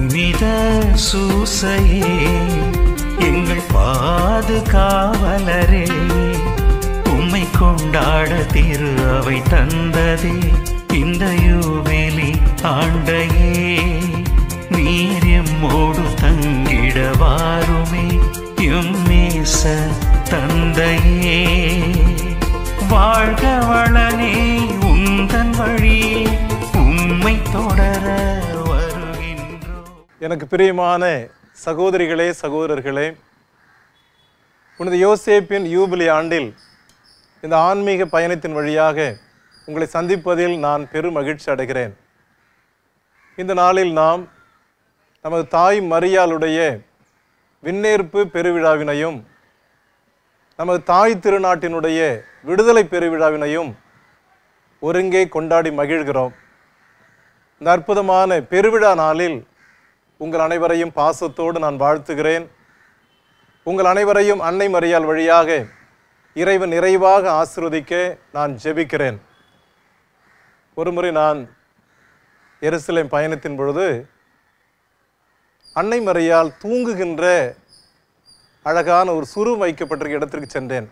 புனித சூசையே எங்கள் பாதுகாவலரே உம்மை கொண்டாட திரு அவை தந்ததே இந்த யூவேலி ஆண்டையே நீர் எம்மோடு தங்கிட வாருமே எம்மேச தந்தையே வாழ்க வளனே உந்தன் வழியே உம்மை தொடர எனக்கு பிரியமான சகோதரிகளே சகோதரர்களே புனித யோசேப்பின் யூபிலி ஆண்டில் இந்த ஆன்மீக பயணத்தின் வழியாக உங்களை சந்திப்பதில் நான் பெரும் மகிழ்ச்சி அடைகிறேன் இந்த நாளில் நாம் நமது தாய் மரியாளுடைய விண்ணேற்பு பெருவிழாவினையும் நமது தாய் திருநாட்டினுடைய விடுதலை பெருவிழாவினையும் ஒருங்கே கொண்டாடி மகிழ்கிறோம் இந்த அற்புதமான பெருவிழா நாளில் உங்கள் அனைவரையும் பாசத்தோடு நான் வாழ்த்துகிறேன் உங்கள் அனைவரையும் அன்னை மறியால் வழியாக இறைவன் நிறைவாக ஆசிர்வதிக்க நான் ஜெபிக்கிறேன் ஒருமுறை நான் எருசலேம் பயணத்தின் பொழுது அன்னை மறையால் தூங்குகின்ற அழகான ஒரு சுரு வைக்கப்பட்டிருக்க இடத்திற்கு சென்றேன்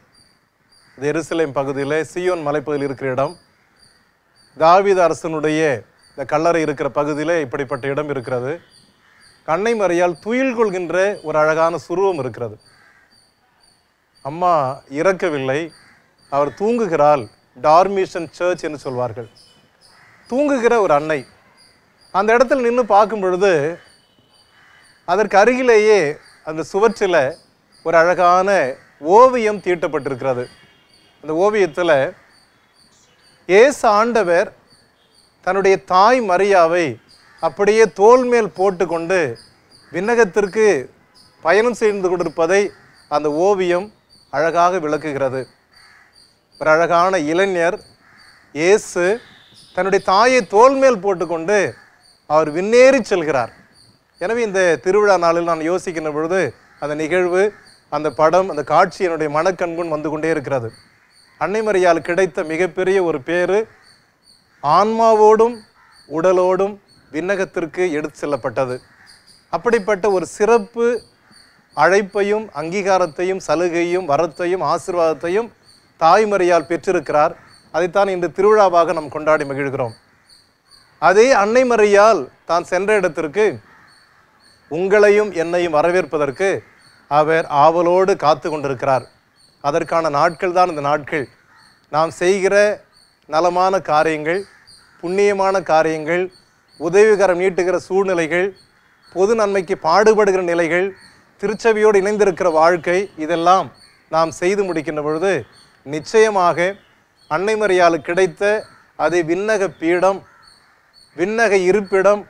இது எருசலேம் பகுதியில் சியோன் மலைப்பகுதியில் இருக்கிற இடம் தாவித அரசனுடைய இந்த கல்லறை இருக்கிற பகுதியில் இப்படிப்பட்ட இடம் இருக்கிறது கண்ணை மறையால் துயில் கொள்கின்ற ஒரு அழகான சுருவம் இருக்கிறது அம்மா இறக்கவில்லை அவர் தூங்குகிறாள் டார்மிஷன் சர்ச் என்று சொல்வார்கள் தூங்குகிற ஒரு அன்னை அந்த இடத்துல நின்று பார்க்கும் பொழுது அதற்கு அருகிலேயே அந்த சுவற்றில் ஒரு அழகான ஓவியம் தீட்டப்பட்டிருக்கிறது அந்த ஓவியத்தில் ஏசு ஆண்டவர் தன்னுடைய தாய் மரியாவை அப்படியே தோல் மேல் போட்டுக்கொண்டு விண்ணகத்திற்கு பயணம் செய்து கொண்டிருப்பதை அந்த ஓவியம் அழகாக விளக்குகிறது ஒரு அழகான இளைஞர் இயேசு தன்னுடைய தாயை தோல் மேல் போட்டுக்கொண்டு அவர் விண்ணேறி செல்கிறார் எனவே இந்த திருவிழா நாளில் நான் யோசிக்கின்ற பொழுது அந்த நிகழ்வு அந்த படம் அந்த காட்சி என்னுடைய மனக்கண்கண் வந்து கொண்டே இருக்கிறது அன்னைமரியால் கிடைத்த மிகப்பெரிய ஒரு பேர் ஆன்மாவோடும் உடலோடும் விண்ணகத்திற்கு எடுத்து செல்லப்பட்டது அப்படிப்பட்ட ஒரு சிறப்பு அழைப்பையும் அங்கீகாரத்தையும் சலுகையும் வரத்தையும் ஆசிர்வாதத்தையும் தாய்மறையால் பெற்றிருக்கிறார் அதைத்தான் இன்று திருவிழாவாக நாம் கொண்டாடி மகிழ்கிறோம் அதே அன்னை மறையால் தான் சென்ற இடத்திற்கு உங்களையும் என்னையும் வரவேற்பதற்கு அவர் ஆவலோடு காத்து கொண்டிருக்கிறார் அதற்கான நாட்கள் தான் இந்த நாட்கள் நாம் செய்கிற நலமான காரியங்கள் புண்ணியமான காரியங்கள் உதவிகரம் நீட்டுகிற சூழ்நிலைகள் பொது நன்மைக்கு பாடுபடுகிற நிலைகள் திருச்சபையோடு இணைந்திருக்கிற வாழ்க்கை இதெல்லாம் நாம் செய்து முடிக்கின்ற பொழுது நிச்சயமாக அன்னை மரியாள் கிடைத்த அதே விண்ணக பீடம் விண்ணக இருப்பிடம்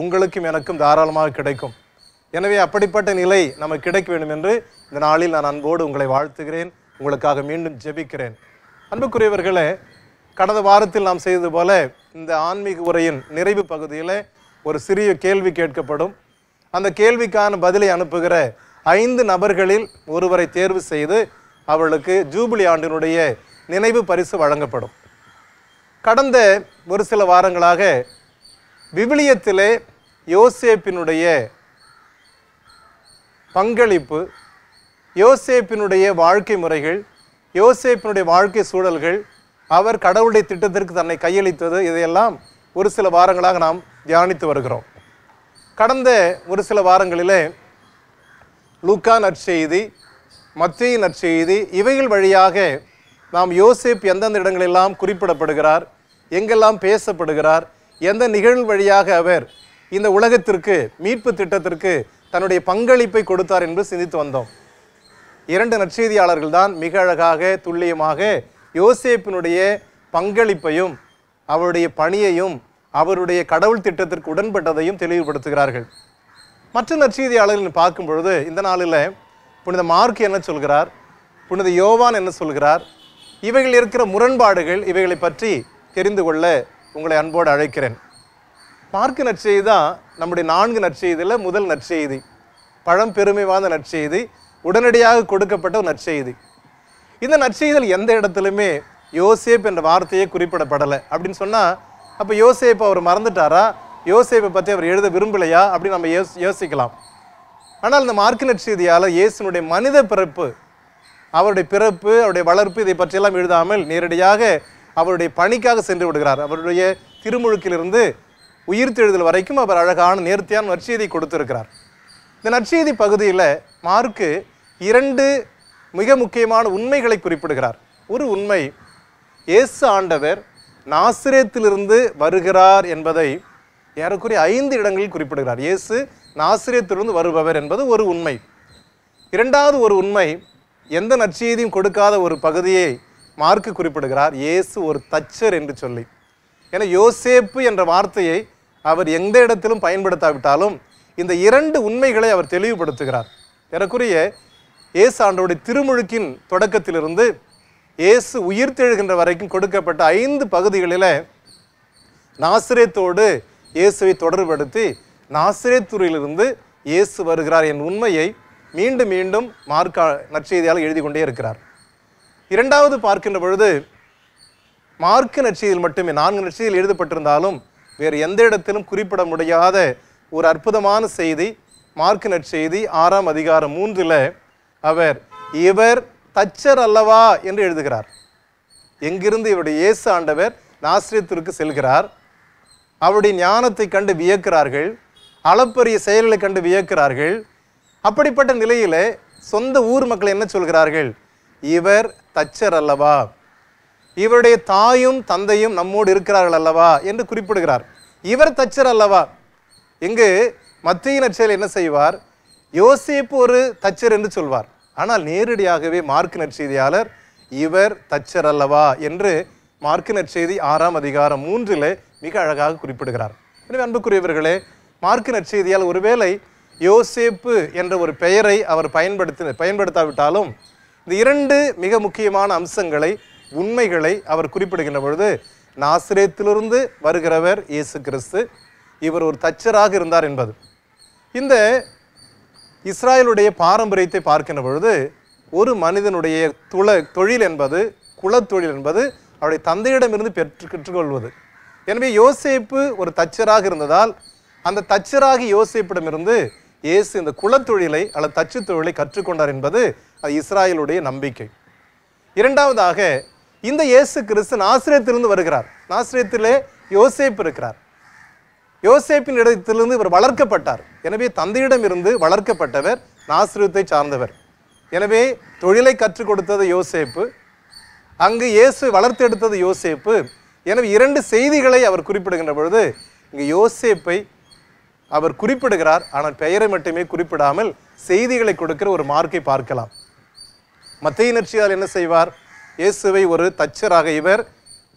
உங்களுக்கும் எனக்கும் தாராளமாக கிடைக்கும் எனவே அப்படிப்பட்ட நிலை நமக்கு கிடைக்க வேண்டும் என்று இந்த நாளில் நான் அன்போடு உங்களை வாழ்த்துகிறேன் உங்களுக்காக மீண்டும் ஜெபிக்கிறேன் அன்புக்குரியவர்களே கடந்த வாரத்தில் நாம் செய்தது போல இந்த ஆன்மீக உரையின் நிறைவு பகுதியில் ஒரு சிறிய கேள்வி கேட்கப்படும் அந்த கேள்விக்கான பதிலை அனுப்புகிற ஐந்து நபர்களில் ஒருவரை தேர்வு செய்து அவளுக்கு ஜூபிலி ஆண்டினுடைய நினைவு பரிசு வழங்கப்படும் கடந்த ஒரு சில வாரங்களாக விவிலியத்திலே யோசேப்பினுடைய பங்களிப்பு யோசேப்பினுடைய வாழ்க்கை முறைகள் யோசேப்பினுடைய வாழ்க்கை சூழல்கள் அவர் கடவுளுடைய திட்டத்திற்கு தன்னை கையளித்தது இதையெல்லாம் ஒரு சில வாரங்களாக நாம் தியானித்து வருகிறோம் கடந்த ஒரு சில வாரங்களிலே லூக்கா நற்செய்தி மத்திய நற்செய்தி இவைகள் வழியாக நாம் யோசிப் எந்தெந்த இடங்களெல்லாம் குறிப்பிடப்படுகிறார் எங்கெல்லாம் பேசப்படுகிறார் எந்த நிகழ்வு வழியாக அவர் இந்த உலகத்திற்கு மீட்பு திட்டத்திற்கு தன்னுடைய பங்களிப்பை கொடுத்தார் என்று சிந்தித்து வந்தோம் இரண்டு நற்செய்தியாளர்கள் தான் மிக அழகாக துல்லியமாக யோசேப்பினுடைய பங்களிப்பையும் அவருடைய பணியையும் அவருடைய கடவுள் திட்டத்திற்கு உடன்பட்டதையும் தெளிவுபடுத்துகிறார்கள் மற்ற நற்செய்தியாளர்கள் பார்க்கும் பொழுது இந்த நாளில் புனித மார்க் என்ன சொல்கிறார் புனித யோவான் என்ன சொல்கிறார் இவைகள் இருக்கிற முரண்பாடுகள் இவைகளை பற்றி தெரிந்து கொள்ள உங்களை அன்போடு அழைக்கிறேன் மார்க்கு நற்செய்தி தான் நம்முடைய நான்கு நற்செய்தியில் முதல் நற்செய்தி பெருமை வாய்ந்த நற்செய்தி உடனடியாக கொடுக்கப்பட்ட ஒரு நற்செய்தி இந்த நற்செய்தல் எந்த இடத்துலையுமே யோசேப் என்ற வார்த்தையே குறிப்பிடப்படலை அப்படின்னு சொன்னால் அப்போ யோசேப் அவர் மறந்துட்டாரா யோசேப்பை பற்றி அவர் எழுத விரும்பலையா அப்படின்னு நம்ம யோசி யோசிக்கலாம் ஆனால் இந்த மார்க்கு நற்செய்தியால் இயேசுனுடைய மனித பிறப்பு அவருடைய பிறப்பு அவருடைய வளர்ப்பு இதை பற்றியெல்லாம் எழுதாமல் நேரடியாக அவருடைய பணிக்காக சென்று விடுகிறார் அவருடைய திருமுழுக்கிலிருந்து உயிர்த்தெழுதல் வரைக்கும் அவர் அழகான நேர்த்தியான நற்செய்தி கொடுத்துருக்கிறார் இந்த நற்செய்தி பகுதியில் மார்க்கு இரண்டு மிக முக்கியமான உண்மைகளை குறிப்பிடுகிறார் ஒரு உண்மை இயேசு ஆண்டவர் நாசிரியத்திலிருந்து வருகிறார் என்பதை ஏறக்குறைய ஐந்து இடங்களில் குறிப்பிடுகிறார் இயேசு நாசிரியத்திலிருந்து வருபவர் என்பது ஒரு உண்மை இரண்டாவது ஒரு உண்மை எந்த நற்செய்தியும் கொடுக்காத ஒரு பகுதியை மார்க்கு குறிப்பிடுகிறார் இயேசு ஒரு தச்சர் என்று சொல்லி என யோசேப்பு என்ற வார்த்தையை அவர் எந்த இடத்திலும் பயன்படுத்தாவிட்டாலும் இந்த இரண்டு உண்மைகளை அவர் தெளிவுபடுத்துகிறார் ஏறக்குறைய இயேசு ஆண்டோடைய திருமுழுக்கின் தொடக்கத்திலிருந்து இயேசு உயிர்த்தெழுகின்ற வரைக்கும் கொடுக்கப்பட்ட ஐந்து பகுதிகளில் நாசிரியத்தோடு இயேசுவை தொடர்படுத்தி நாசிரியத்துறையிலிருந்து இயேசு வருகிறார் என் உண்மையை மீண்டும் மீண்டும் மார்க்கா நற்செய்தியால் எழுதி கொண்டே இருக்கிறார் இரண்டாவது பார்க்கின்ற பொழுது மார்க்கு நற்செய்தியில் மட்டுமே நான்கு நட்சியில் எழுதப்பட்டிருந்தாலும் வேறு எந்த இடத்திலும் குறிப்பிட முடியாத ஒரு அற்புதமான செய்தி மார்க்கு நற்செய்தி ஆறாம் அதிகாரம் மூன்றில் அவர் இவர் தச்சர் அல்லவா என்று எழுதுகிறார் எங்கிருந்து இவருடைய இயேசு ஆண்டவர் நாசிரியத்திற்கு செல்கிறார் அவருடைய ஞானத்தை கண்டு வியக்கிறார்கள் அளப்பரிய செயல்களை கண்டு வியக்கிறார்கள் அப்படிப்பட்ட நிலையில் சொந்த ஊர் மக்கள் என்ன சொல்கிறார்கள் இவர் தச்சர் அல்லவா இவருடைய தாயும் தந்தையும் நம்மோடு இருக்கிறார்கள் அல்லவா என்று குறிப்பிடுகிறார் இவர் தச்சர் அல்லவா இங்கு மத்திய நற்செயல் என்ன செய்வார் யோசிப்பு ஒரு தச்சர் என்று சொல்வார் ஆனால் நேரடியாகவே மார்க் நற்செய்தியாளர் இவர் தச்சர் அல்லவா என்று மார்க் நற்செய்தி ஆறாம் அதிகாரம் மூன்றிலே மிக அழகாக குறிப்பிடுகிறார் எனவே அன்புக்குரியவர்களே மார்க் நற்செய்தியால் ஒருவேளை யோசேப்பு என்ற ஒரு பெயரை அவர் பயன்படுத்தி பயன்படுத்தாவிட்டாலும் இந்த இரண்டு மிக முக்கியமான அம்சங்களை உண்மைகளை அவர் குறிப்பிடுகின்ற பொழுது நாசிரியத்திலிருந்து வருகிறவர் இயேசு கிறிஸ்து இவர் ஒரு தச்சராக இருந்தார் என்பது இந்த இஸ்ராயலுடைய பாரம்பரியத்தை பார்க்கின்ற பொழுது ஒரு மனிதனுடைய துள தொழில் என்பது குலத்தொழில் என்பது அவருடைய தந்தையிடமிருந்து பெற்று கற்றுக்கொள்வது எனவே யோசேப்பு ஒரு தச்சராக இருந்ததால் அந்த தச்சராக யோசேப்பிடமிருந்து இயேசு இந்த குலத்தொழிலை அல்லது தச்சு தொழிலை கற்றுக்கொண்டார் என்பது அது இஸ்ராயலுடைய நம்பிக்கை இரண்டாவதாக இந்த இயேசு கிறிஸ்து நாசிரியத்திலிருந்து வருகிறார் நாசிரியத்திலே யோசேப்பு இருக்கிறார் யோசேப்பின் இடத்திலிருந்து இவர் வளர்க்கப்பட்டார் எனவே தந்தையிடம் இருந்து வளர்க்கப்பட்டவர் நாசிரியத்தை சார்ந்தவர் எனவே தொழிலை கற்றுக் கொடுத்தது யோசேப்பு அங்கு இயேசு வளர்த்தெடுத்தது யோசேப்பு எனவே இரண்டு செய்திகளை அவர் குறிப்பிடுகின்ற பொழுது இங்கே யோசேப்பை அவர் குறிப்பிடுகிறார் ஆனால் பெயரை மட்டுமே குறிப்பிடாமல் செய்திகளை கொடுக்கிற ஒரு மார்க்கை பார்க்கலாம் மத்திய இனர்ச்சியால் என்ன செய்வார் இயேசுவை ஒரு தச்சராக இவர்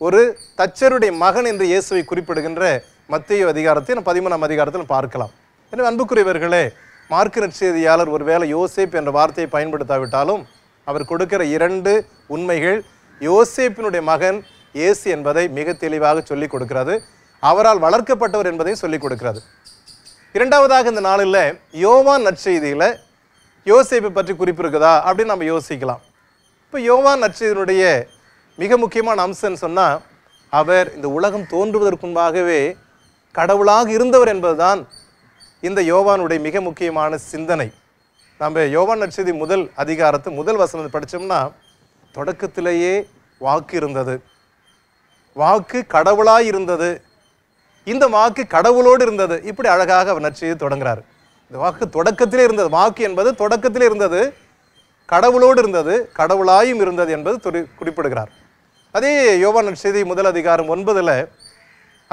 ஒரு தச்சருடைய மகன் என்று இயேசுவை குறிப்பிடுகின்ற மத்திய அதிகாரத்தையும் பதிமூணாம் அதிகாரத்தில் பார்க்கலாம் எனவே அன்புக்குரியவர்களே மார்க்க ஒரு ஒருவேளை யோசேப் என்ற வார்த்தையை பயன்படுத்தாவிட்டாலும் அவர் கொடுக்கிற இரண்டு உண்மைகள் யோசேப்பினுடைய மகன் ஏசு என்பதை மிக தெளிவாக சொல்லிக் கொடுக்கிறது அவரால் வளர்க்கப்பட்டவர் என்பதையும் சொல்லிக் கொடுக்கிறது இரண்டாவதாக இந்த நாளில் யோவான் நற்செய்தியில் யோசேப்பை பற்றி குறிப்பிருக்குதா அப்படின்னு நம்ம யோசிக்கலாம் இப்போ யோவான் நற்செய்தியினுடைய மிக முக்கியமான அம்சம்னு சொன்னால் அவர் இந்த உலகம் தோன்றுவதற்கு முன்பாகவே கடவுளாக இருந்தவர் என்பதுதான் இந்த யோவானுடைய மிக முக்கியமான சிந்தனை நம்ம யோவான் நட்சதி முதல் அதிகாரத்தை முதல் வசனத்தை படித்தோம்னா தொடக்கத்திலேயே வாக்கு இருந்தது வாக்கு கடவுளாக இருந்தது இந்த வாக்கு கடவுளோடு இருந்தது இப்படி அழகாக அவர் நற்செய்தி தொடங்குறார் இந்த வாக்கு தொடக்கத்திலே இருந்தது வாக்கு என்பது தொடக்கத்திலே இருந்தது கடவுளோடு இருந்தது கடவுளாயும் இருந்தது என்பது குறிப்பிடுகிறார் அதே யோவான் நட்சதி முதல் அதிகாரம் ஒன்பதில்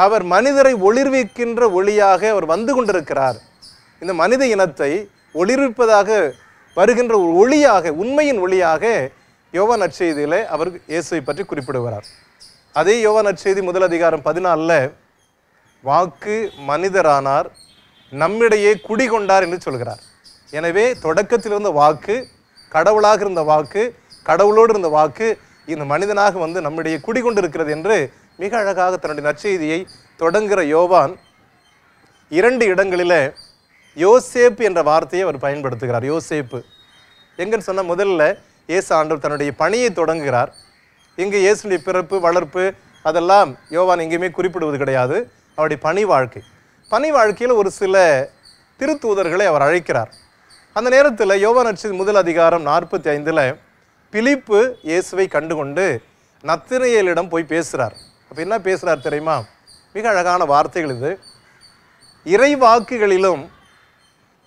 அவர் மனிதரை ஒளிர்விக்கின்ற ஒளியாக அவர் வந்து கொண்டிருக்கிறார் இந்த மனித இனத்தை ஒளிர்விப்பதாக வருகின்ற ஒரு ஒளியாக உண்மையின் ஒளியாக யோவா நற்செய்தியில் அவர் இயேசுவை பற்றி குறிப்பிடுகிறார் அதே யோவா நற்செய்தி முதல் அதிகாரம் பதினாலில் வாக்கு மனிதரானார் நம்மிடையே குடிகொண்டார் என்று சொல்கிறார் எனவே தொடக்கத்தில் இருந்த வாக்கு கடவுளாக இருந்த வாக்கு கடவுளோடு இருந்த வாக்கு இந்த மனிதனாக வந்து நம்மிடையே குடிகொண்டிருக்கிறது என்று மிக அழகாக தன்னுடைய நற்செய்தியை தொடங்குகிற யோவான் இரண்டு இடங்களில் யோசேப்பு என்ற வார்த்தையை அவர் பயன்படுத்துகிறார் யோசேப்பு எங்கன்னு சொன்னால் முதல்ல இயேசு ஆண்டவர் தன்னுடைய பணியை தொடங்குகிறார் இங்கே இயேசுடைய பிறப்பு வளர்ப்பு அதெல்லாம் யோவான் எங்கேயுமே குறிப்பிடுவது கிடையாது அவருடைய பணி வாழ்க்கை பணி வாழ்க்கையில் ஒரு சில திருத்தூதர்களை அவர் அழைக்கிறார் அந்த நேரத்தில் யோவான் அச்சு முதல் அதிகாரம் நாற்பத்தி ஐந்தில் பிலிப்பு இயேசுவை கண்டுகொண்டு நத்திரையலிடம் போய் பேசுகிறார் அப்போ என்ன பேசுகிறார் தெரியுமா மிக அழகான வார்த்தைகள் இது இறைவாக்குகளிலும்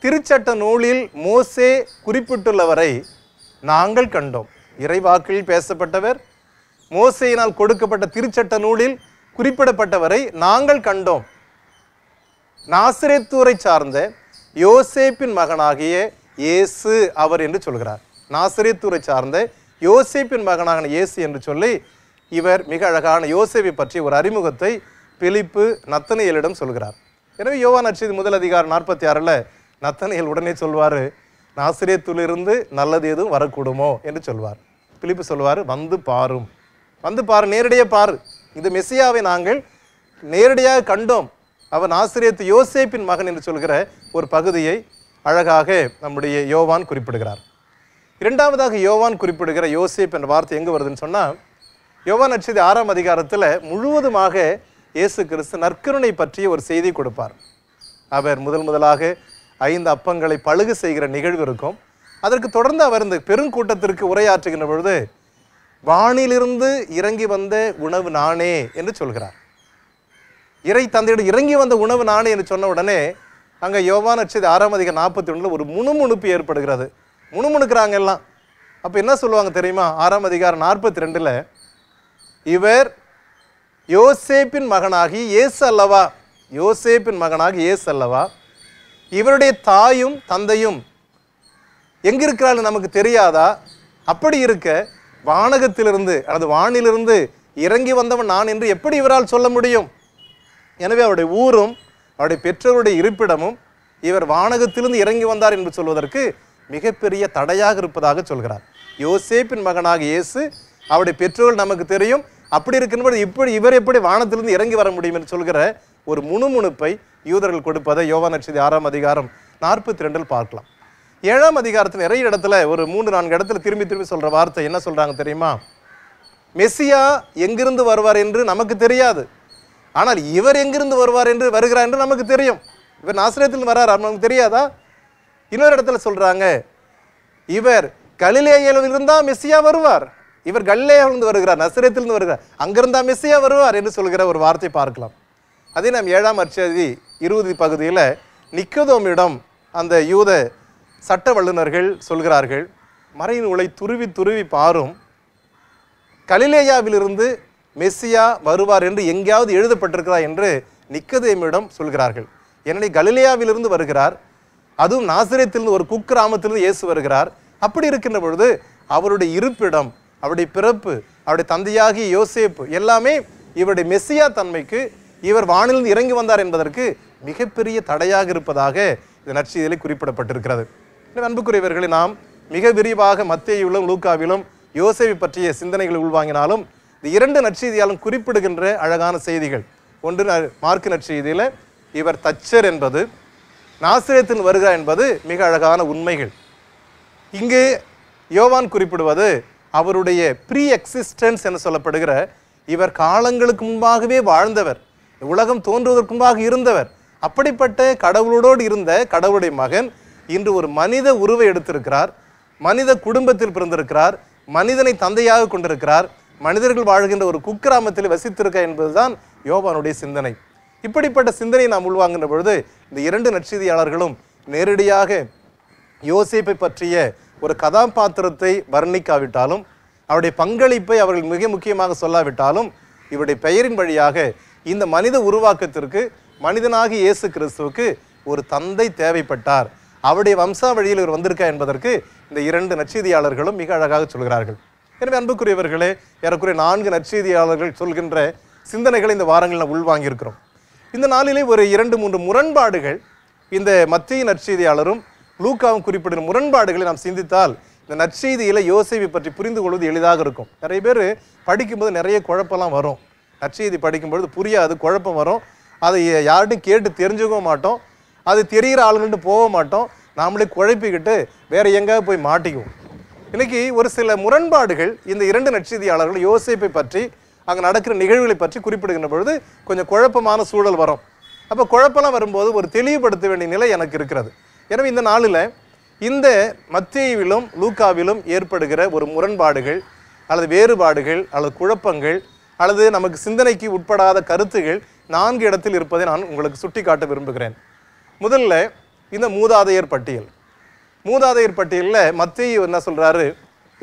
திருச்சட்ட நூலில் மோசே குறிப்பிட்டுள்ளவரை நாங்கள் கண்டோம் இறைவாக்கில் பேசப்பட்டவர் மோசையினால் கொடுக்கப்பட்ட திருச்சட்ட நூலில் குறிப்பிடப்பட்டவரை நாங்கள் கண்டோம் நாசிரேத்தூரை சார்ந்த யோசேப்பின் மகனாகிய இயேசு அவர் என்று சொல்கிறார் நாசிரேத்தூரை சார்ந்த யோசேப்பின் மகனாகன இயேசு என்று சொல்லி இவர் மிக அழகான யோசேவை பற்றி ஒரு அறிமுகத்தை பிலிப்பு நத்தனையலிடம் சொல்கிறார் எனவே யோவான் அச்சு முதல் அதிகாரம் நாற்பத்தி ஆறில் நத்தனையல் உடனே சொல்வார் நாசிரியத்திலிருந்து நல்லது எதுவும் வரக்கூடுமோ என்று சொல்வார் பிலிப்பு சொல்வார் வந்து பாரும் வந்து பாரு நேரடியாக பாரு இந்த மெஸ்ஸியாவை நாங்கள் நேரடியாக கண்டோம் அவன் ஆசிரியத்து யோசேப்பின் மகன் என்று சொல்கிற ஒரு பகுதியை அழகாக நம்முடைய யோவான் குறிப்பிடுகிறார் இரண்டாவதாக யோவான் குறிப்பிடுகிற யோசேப் என்ற வார்த்தை எங்கே வருதுன்னு சொன்னால் யோவான் நட்சதி ஆறாம் அதிகாரத்தில் முழுவதுமாக இயேசு கிறிஸ்து நற்கருணை பற்றிய ஒரு செய்தி கொடுப்பார் அவர் முதல் முதலாக ஐந்து அப்பங்களை பழுகு செய்கிற நிகழ்வு இருக்கும் அதற்கு தொடர்ந்து அவர் இந்த பெருங்கூட்டத்திற்கு உரையாற்றுகின்ற பொழுது வானிலிருந்து இறங்கி வந்த உணவு நானே என்று சொல்கிறார் இறை தந்தையிடம் இறங்கி வந்த உணவு நானே என்று சொன்ன உடனே அங்கே யோவான் நட்சதி ஆறாம் அதிக நாற்பத்தி ஒன்றில் ஒரு முணுமுணுப்பு ஏற்படுகிறது முணுமுணுக்கிறாங்க எல்லாம் அப்போ என்ன சொல்லுவாங்க தெரியுமா ஆறாம் அதிகாரம் நாற்பத்தி ரெண்டில் இவர் யோசேப்பின் மகனாகி ஏசு அல்லவா யோசேப்பின் மகனாகி ஏசு அல்லவா இவருடைய தாயும் தந்தையும் எங்கிருக்கிறாள் நமக்கு தெரியாதா அப்படி இருக்க வானகத்திலிருந்து அல்லது வானிலிருந்து இறங்கி வந்தவன் நான் என்று எப்படி இவரால் சொல்ல முடியும் எனவே அவருடைய ஊரும் அவருடைய பெற்றோருடைய இருப்பிடமும் இவர் வானகத்திலிருந்து இறங்கி வந்தார் என்று சொல்வதற்கு மிகப்பெரிய தடையாக இருப்பதாக சொல்கிறார் யோசேப்பின் மகனாக இயேசு அவருடைய பெற்றோர்கள் நமக்கு தெரியும் அப்படி இருக்கும்போது இப்படி இவர் எப்படி வானத்திலிருந்து இறங்கி வர முடியும் என்று சொல்கிற ஒரு முணுமுணுப்பை யூதர்கள் கொடுப்பதை யோவா நட்சதி ஆறாம் அதிகாரம் நாற்பத்தி ரெண்டில் பார்க்கலாம் ஏழாம் அதிகாரத்தில் நிறைய இடத்துல ஒரு மூன்று நான்கு இடத்துல திரும்பி திரும்பி சொல்கிற வார்த்தை என்ன சொல்கிறாங்க தெரியுமா மெஸ்ஸியா எங்கிருந்து வருவார் என்று நமக்கு தெரியாது ஆனால் இவர் எங்கிருந்து வருவார் என்று வருகிறார் என்று நமக்கு தெரியும் இவர் ஆசிரியத்தில் வரார் நமக்கு தெரியாதா இன்னொரு இடத்துல சொல்கிறாங்க இவர் கலிலேயிலிருந்தால் மெஸ்ஸியா வருவார் இவர் இருந்து வருகிறார் நசிரத்திலிருந்து வருகிறார் அங்கிருந்தா மிஸ்ஸையா வருவார் என்று சொல்கிற ஒரு வார்த்தை பார்க்கலாம் அதே நாம் ஏழாம் அச்சதி இருபது பகுதியில் நிக்கதோமிடம் அந்த யூத சட்ட வல்லுநர்கள் சொல்கிறார்கள் மறையின் உலை துருவி துருவி பாரும் கலிலேயாவிலிருந்து மெஸ்ஸியா வருவார் என்று எங்கேயாவது எழுதப்பட்டிருக்கிறா என்று நிக்கதேமிடம் சொல்கிறார்கள் எனவே கலிலேயாவிலிருந்து வருகிறார் அதுவும் நாசிரியத்திலிருந்து ஒரு குக்கிராமத்திலிருந்து இயேசு வருகிறார் அப்படி இருக்கின்ற பொழுது அவருடைய இருப்பிடம் அவருடைய பிறப்பு அவருடைய தந்தையாகிய யோசேப்பு எல்லாமே இவருடைய மெஸ்ஸியா தன்மைக்கு இவர் வானிலிருந்து இறங்கி வந்தார் என்பதற்கு மிகப்பெரிய தடையாக இருப்பதாக இந்த நற்செய்தியில் குறிப்பிடப்பட்டிருக்கிறது அன்புக்குரியவர்களை நாம் மிக விரிவாக மத்தியிலும் லூக்காவிலும் யோசேவி பற்றிய சிந்தனைகளை உள்வாங்கினாலும் இந்த இரண்டு நற்செய்தியாலும் குறிப்பிடுகின்ற அழகான செய்திகள் ஒன்று மார்க்கு நற்செய்தியில் இவர் தச்சர் என்பது நாசிரியத்தின் வருகிறார் என்பது மிக அழகான உண்மைகள் இங்கு யோவான் குறிப்பிடுவது அவருடைய ப்ரீ எக்ஸிஸ்டன்ஸ் என சொல்லப்படுகிற இவர் காலங்களுக்கு முன்பாகவே வாழ்ந்தவர் உலகம் தோன்றுவதற்கு முன்பாக இருந்தவர் அப்படிப்பட்ட கடவுளோடு இருந்த கடவுளுடைய மகன் இன்று ஒரு மனித உருவை எடுத்திருக்கிறார் மனித குடும்பத்தில் பிறந்திருக்கிறார் மனிதனை தந்தையாக கொண்டிருக்கிறார் மனிதர்கள் வாழ்கின்ற ஒரு குக்கிராமத்தில் வசித்திருக்க என்பதுதான் யோபானுடைய சிந்தனை இப்படிப்பட்ட சிந்தனை நாம் உள்வாங்கின்ற பொழுது இந்த இரண்டு நற்செய்தியாளர்களும் நேரடியாக யோசிப்பை பற்றிய ஒரு கதாபாத்திரத்தை வர்ணிக்காவிட்டாலும் அவருடைய பங்களிப்பை அவர்கள் மிக முக்கியமாக சொல்லாவிட்டாலும் இவருடைய பெயரின் வழியாக இந்த மனித உருவாக்கத்திற்கு மனிதனாக இயேசு கிறிஸ்துவுக்கு ஒரு தந்தை தேவைப்பட்டார் அவருடைய வம்சாவழியில் இவர் வந்திருக்கா என்பதற்கு இந்த இரண்டு நச்செய்தியாளர்களும் மிக அழகாக சொல்கிறார்கள் எனவே அன்புக்குரியவர்களே ஏறக்குறைய நான்கு நற்செய்தியாளர்கள் சொல்கின்ற சிந்தனைகளை இந்த வாரங்களில் நான் உள்வாங்கியிருக்கிறோம் இந்த நாளிலே ஒரு இரண்டு மூன்று முரண்பாடுகள் இந்த மத்திய நற்செய்தியாளரும் லூக்காவும் குறிப்பிடும் முரண்பாடுகளை நாம் சிந்தித்தால் இந்த நற்செய்தியில் யோசேவை பற்றி புரிந்து கொள்வது எளிதாக இருக்கும் நிறைய பேர் படிக்கும்போது நிறைய குழப்பம்லாம் வரும் நற்செய்தி படிக்கும்பொழுது புரியாது குழப்பம் வரும் அதை யார்கிட்டையும் கேட்டு தெரிஞ்சுக்கவும் மாட்டோம் அது தெரிகிற ஆளுங்கள்ட்டு போக மாட்டோம் நாமளே குழப்பிக்கிட்டு வேறு எங்கேயாவது போய் மாட்டிக்குவோம் இன்னைக்கு ஒரு சில முரண்பாடுகள் இந்த இரண்டு நட்சதியாளர்கள் யோசிப்பை பற்றி அங்கே நடக்கிற நிகழ்வுகளை பற்றி குறிப்பிடுகின்ற பொழுது கொஞ்சம் குழப்பமான சூழல் வரும் அப்போ குழப்பம்லாம் வரும்போது ஒரு தெளிவுபடுத்த வேண்டிய நிலை எனக்கு இருக்கிறது எனவே இந்த நாளில் இந்த மத்தியிலும் லூக்காவிலும் ஏற்படுகிற ஒரு முரண்பாடுகள் அல்லது வேறுபாடுகள் அல்லது குழப்பங்கள் அல்லது நமக்கு சிந்தனைக்கு உட்படாத கருத்துகள் நான்கு இடத்தில் இருப்பதை நான் உங்களுக்கு சுட்டி காட்ட விரும்புகிறேன் முதல்ல இந்த மூதாதையர் பட்டியல் மூதாதையர் பட்டியலில் மத்திய என்ன சொல்கிறாரு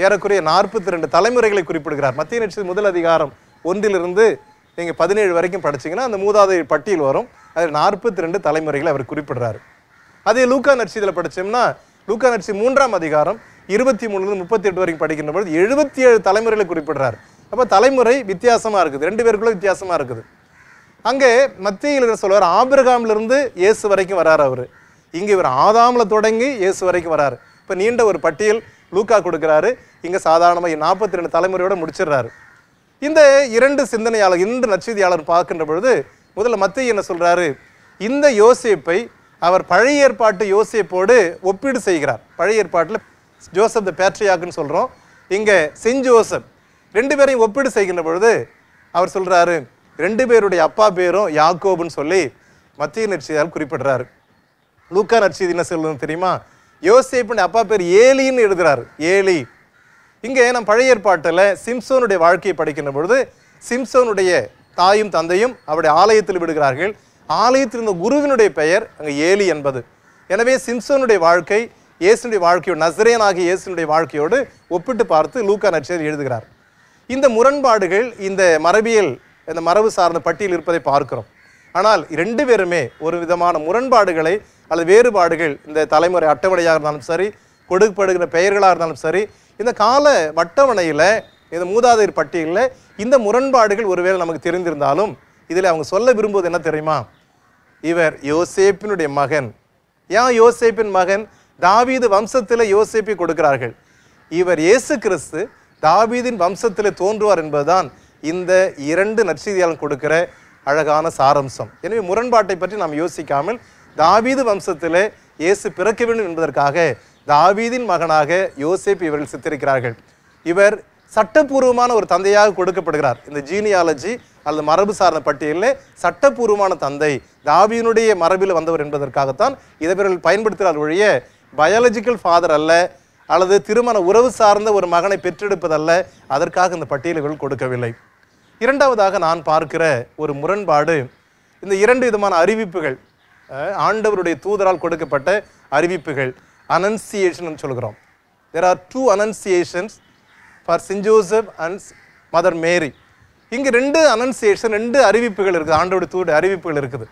ஏறக்குறைய நாற்பத்தி ரெண்டு தலைமுறைகளை குறிப்பிடுகிறார் மத்திய நிச்சயம் முதல் அதிகாரம் ஒன்றிலிருந்து நீங்கள் பதினேழு வரைக்கும் படிச்சிங்கன்னா அந்த மூதாதையர் பட்டியல் வரும் அதில் நாற்பத்தி ரெண்டு தலைமுறைகளை அவர் குறிப்பிடுறாரு அதே லூக்கா இதில் படித்தோம்னா லூக்கா நர்சி மூன்றாம் அதிகாரம் இருபத்தி மூணுலேருந்து முப்பத்தி எட்டு வரைக்கும் படிக்கின்ற பொழுது எழுபத்தி ஏழு தலைமுறைகளை குறிப்பிடுறார் அப்போ தலைமுறை வித்தியாசமாக இருக்குது ரெண்டு பேருக்குள்ள வித்தியாசமாக இருக்குது அங்கே மத்தியில் சொல்வார் ஆபிரகாம்லேருந்து இயேசு வரைக்கும் வரார் அவர் இங்கே இவர் ஆதாமில் தொடங்கி இயேசு வரைக்கும் வராரு இப்போ நீண்ட ஒரு பட்டியல் லூக்கா கொடுக்குறாரு இங்கே சாதாரணமாக நாற்பத்தி ரெண்டு தலைமுறையோடு முடிச்சிடுறாரு இந்த இரண்டு சிந்தனையாளர் இந்து நச்சுதியாளர் பார்க்கின்ற பொழுது முதல்ல மத்திய என்ன சொல்கிறாரு இந்த யோசிப்பை அவர் பழைய ஏற்பாட்டு யோசியப்போடு ஒப்பீடு செய்கிறார் பழைய ஏற்பாட்டில் ஜோசப் த பேட்ரியாக்குன்னு சொல்கிறோம் இங்கே செஞ்ச் ஜோசப் ரெண்டு பேரையும் ஒப்பீடு செய்கின்ற பொழுது அவர் சொல்கிறாரு ரெண்டு பேருடைய அப்பா பேரும் யாக்கோபுன்னு சொல்லி மத்திய நட்சியால் குறிப்பிடுறாரு லூக்கா நட்சி என்ன சொல்லணும் தெரியுமா யோசியப்பின் அப்பா பேர் ஏலின்னு எழுதுகிறார் ஏலி இங்கே நம் பழைய ஏற்பாட்டில் சிம்சோனுடைய வாழ்க்கையை படிக்கின்ற பொழுது சிம்சோனுடைய தாயும் தந்தையும் அவருடைய ஆலயத்தில் விடுகிறார்கள் ஆலயத்தில் இருந்த குருவினுடைய பெயர் அங்கே ஏலி என்பது எனவே சிம்சோனுடைய வாழ்க்கை இயேசுனுடைய வாழ்க்கையோடு நசரேன் ஆகிய இயேசுனுடைய வாழ்க்கையோடு ஒப்பிட்டு பார்த்து லூக்கா நட்சத்திரம் எழுதுகிறார் இந்த முரண்பாடுகள் இந்த மரபியல் இந்த மரபு சார்ந்த பட்டியல் இருப்பதை பார்க்கிறோம் ஆனால் ரெண்டு பேருமே ஒரு விதமான முரண்பாடுகளை அல்லது வேறுபாடுகள் இந்த தலைமுறை அட்டவணையாக இருந்தாலும் சரி கொடுக்கப்படுகிற பெயர்களாக இருந்தாலும் சரி இந்த கால வட்டவணையில் இந்த மூதாதையர் பட்டியலில் இந்த முரண்பாடுகள் ஒருவேளை நமக்கு தெரிந்திருந்தாலும் இதில் அவங்க சொல்ல விரும்புவது என்ன தெரியுமா இவர் யோசேப்பினுடைய மகன் ஏன் யோசேப்பின் மகன் தாவீது வம்சத்தில் யோசேப்பை கொடுக்கிறார்கள் இவர் இயேசு கிறிஸ்து தாவீதின் வம்சத்தில் தோன்றுவார் என்பதுதான் இந்த இரண்டு நற்செய்தியாளன் கொடுக்கிற அழகான சாரம்சம் எனவே முரண்பாட்டை பற்றி நாம் யோசிக்காமல் தாவீது வம்சத்தில் இயேசு பிறக்க வேண்டும் என்பதற்காக தாவீதின் மகனாக யோசேப் இவர்கள் சித்தரிக்கிறார்கள் இவர் சட்டப்பூர்வமான ஒரு தந்தையாக கொடுக்கப்படுகிறார் இந்த ஜீனியாலஜி அல்லது மரபு சார்ந்த பட்டியலில் சட்டப்பூர்வமான தந்தை தாவியினுடைய மரபில் வந்தவர் என்பதற்காகத்தான் இதை இவர்கள் பயன்படுத்துகிறார் ஒழிய பயாலஜிக்கல் ஃபாதர் அல்ல அல்லது திருமண உறவு சார்ந்த ஒரு மகனை பெற்றெடுப்பதல்ல அதற்காக இந்த பட்டியல்கள் கொடுக்கவில்லை இரண்டாவதாக நான் பார்க்கிற ஒரு முரண்பாடு இந்த இரண்டு விதமான அறிவிப்புகள் ஆண்டவருடைய தூதரால் கொடுக்கப்பட்ட அறிவிப்புகள் அனன்சியேஷன் சொல்கிறோம் there are two annunciations for saint Joseph and mother Mary இங்கே ரெண்டு அனன்சியேஷன் ரெண்டு அறிவிப்புகள் இருக்குது ஆண்டோட தூடு அறிவிப்புகள் இருக்குது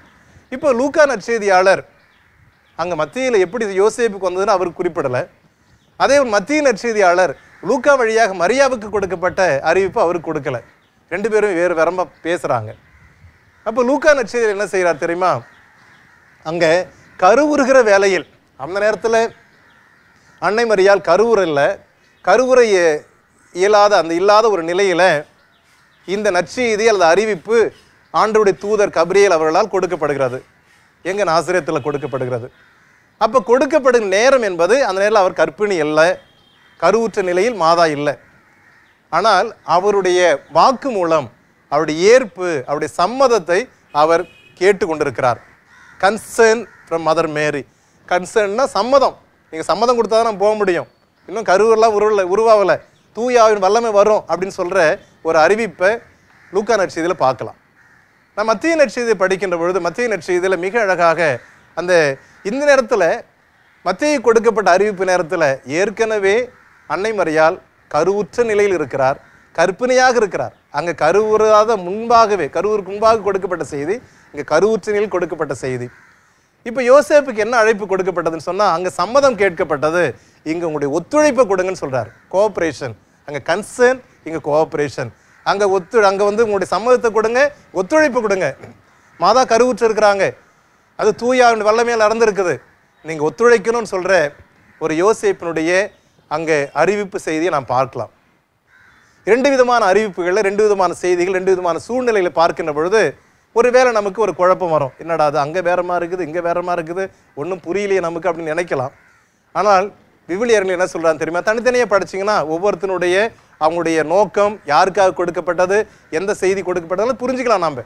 இப்போ லூக்கா நற்செய்தியாளர் அங்கே மத்தியில் எப்படி யோசேப்புக்கு வந்ததுன்னு அவர் குறிப்பிடலை அதே மத்திய நற்செய்தியாளர் லூக்கா வழியாக மரியாவுக்கு கொடுக்கப்பட்ட அறிவிப்பு அவருக்கு கொடுக்கலை ரெண்டு பேரும் வேறு விரம்ப பேசுகிறாங்க அப்போ லூக்கா நட்சத்திரம் என்ன செய்கிறார் தெரியுமா அங்கே கருவுருகிற வேலையில் அந்த நேரத்தில் அன்னை மரியால் கருவுரில் கருவுரை இயலாத அந்த இல்லாத ஒரு நிலையில் இந்த நற்செய்தி அல்லது அறிவிப்பு ஆண்டருடைய தூதர் கபிரியல் அவர்களால் கொடுக்கப்படுகிறது எங்கள் நாசிரியத்தில் கொடுக்கப்படுகிறது அப்போ கொடுக்கப்படும் நேரம் என்பது அந்த நேரில் அவர் கற்பிணி இல்லை கருவுற்ற நிலையில் மாதா இல்லை ஆனால் அவருடைய வாக்கு மூலம் அவருடைய ஏற்பு அவருடைய சம்மதத்தை அவர் கேட்டு கொண்டிருக்கிறார் கன்சர்ன் ஃப்ரம் மதர் மேரி கன்சர்ன்னா சம்மதம் நீங்கள் சம்மதம் கொடுத்தா தான் போக முடியும் இன்னும் கருவெல்லாம் உருவலை உருவாகலை தூயாவின் வல்லமை வரும் அப்படின்னு சொல்கிற ஒரு அறிவிப்பை லூக்கா நற்செய்தியில் பார்க்கலாம் நான் மத்திய நற்செய்தியை படிக்கின்ற பொழுது மத்திய நற்செய்தியில் மிக அழகாக அந்த இந்த நேரத்தில் மத்திய கொடுக்கப்பட்ட அறிவிப்பு நேரத்தில் ஏற்கனவே அன்னை மரியால் கருவுற்ற நிலையில் இருக்கிறார் கற்பிணியாக இருக்கிறார் அங்கே கருவுறாத முன்பாகவே கருவூருக்கு முன்பாக கொடுக்கப்பட்ட செய்தி இங்கே கருவுற்ற நிலையில் கொடுக்கப்பட்ட செய்தி இப்போ யோசேப்புக்கு என்ன அழைப்பு கொடுக்கப்பட்டதுன்னு சொன்னால் அங்கே சம்மதம் கேட்கப்பட்டது இங்கே உங்களுடைய ஒத்துழைப்பை கொடுங்கன்னு சொல்கிறார் கோஆப்ரேஷன் அங்கே கன்சர்ன் இங்கே கோஆப்ரேஷன் அங்கே ஒத்து அங்கே வந்து உங்களுடைய சம்மதத்தை கொடுங்க ஒத்துழைப்பு கொடுங்க மாதா கருவுற்று இருக்கிறாங்க அது தூயா வல்லமையில் நடந்துருக்குது நீங்கள் ஒத்துழைக்கணும்னு சொல்கிற ஒரு யோசிப்பினுடைய அங்கே அறிவிப்பு செய்தியை நாம் பார்க்கலாம் ரெண்டு விதமான அறிவிப்புகளில் ரெண்டு விதமான செய்திகள் ரெண்டு விதமான சூழ்நிலைகளை பார்க்கின்ற பொழுது ஒரு வேளை நமக்கு ஒரு குழப்பம் வரும் என்னடா அது அங்கே வேறமாக இருக்குது இங்கே வேறமாக இருக்குது ஒன்றும் புரியலையே நமக்கு அப்படின்னு நினைக்கலாம் ஆனால் விவிலியர்கள் என்ன சொல்கிறாங்க தெரியுமா தனித்தனியாக படிச்சிங்கன்னா ஒவ்வொருத்தனுடைய அவங்களுடைய நோக்கம் யாருக்காக கொடுக்கப்பட்டது எந்த செய்தி கொடுக்கப்பட்டதுன்னு புரிஞ்சுக்கலாம் நாம்